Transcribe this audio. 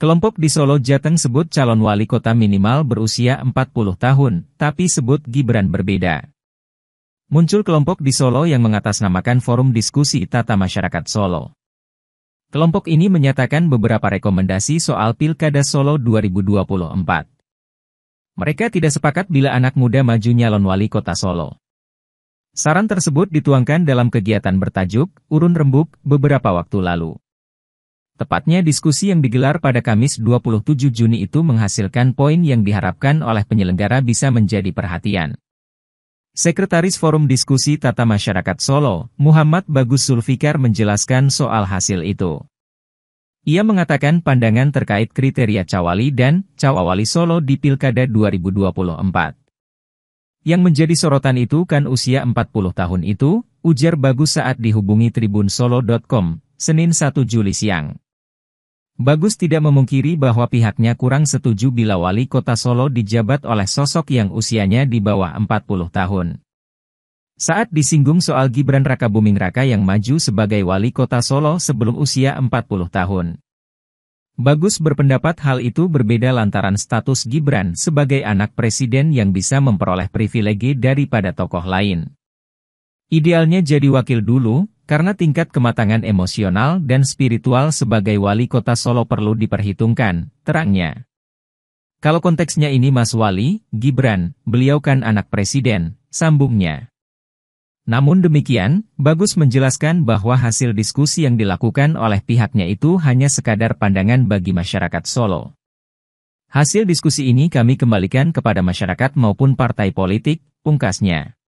Kelompok di Solo Jateng sebut calon wali kota minimal berusia 40 tahun, tapi sebut Gibran berbeda. Muncul kelompok di Solo yang mengatasnamakan Forum Diskusi Tata Masyarakat Solo. Kelompok ini menyatakan beberapa rekomendasi soal Pilkada Solo 2024. Mereka tidak sepakat bila anak muda maju nyalon wali kota Solo. Saran tersebut dituangkan dalam kegiatan bertajuk Urun Rembuk beberapa waktu lalu. Tepatnya diskusi yang digelar pada Kamis 27 Juni itu menghasilkan poin yang diharapkan oleh penyelenggara bisa menjadi perhatian. Sekretaris Forum Diskusi Tata Masyarakat Solo, Muhammad Bagus Sulfikar menjelaskan soal hasil itu. Ia mengatakan pandangan terkait kriteria Cawali dan Cawawali Solo di Pilkada 2024. Yang menjadi sorotan itu kan usia 40 tahun itu, ujar Bagus saat dihubungi tribun solo.com, Senin 1 Juli siang. Bagus tidak memungkiri bahwa pihaknya kurang setuju bila wali kota Solo dijabat oleh sosok yang usianya di bawah 40 tahun. Saat disinggung soal Gibran Raka Buming Raka yang maju sebagai wali kota Solo sebelum usia 40 tahun. Bagus berpendapat hal itu berbeda lantaran status Gibran sebagai anak presiden yang bisa memperoleh privilege daripada tokoh lain. Idealnya jadi wakil dulu, karena tingkat kematangan emosional dan spiritual sebagai wali kota Solo perlu diperhitungkan, terangnya. Kalau konteksnya ini Mas Wali, Gibran, beliau kan anak presiden, sambungnya. Namun demikian, Bagus menjelaskan bahwa hasil diskusi yang dilakukan oleh pihaknya itu hanya sekadar pandangan bagi masyarakat Solo. Hasil diskusi ini kami kembalikan kepada masyarakat maupun partai politik, pungkasnya.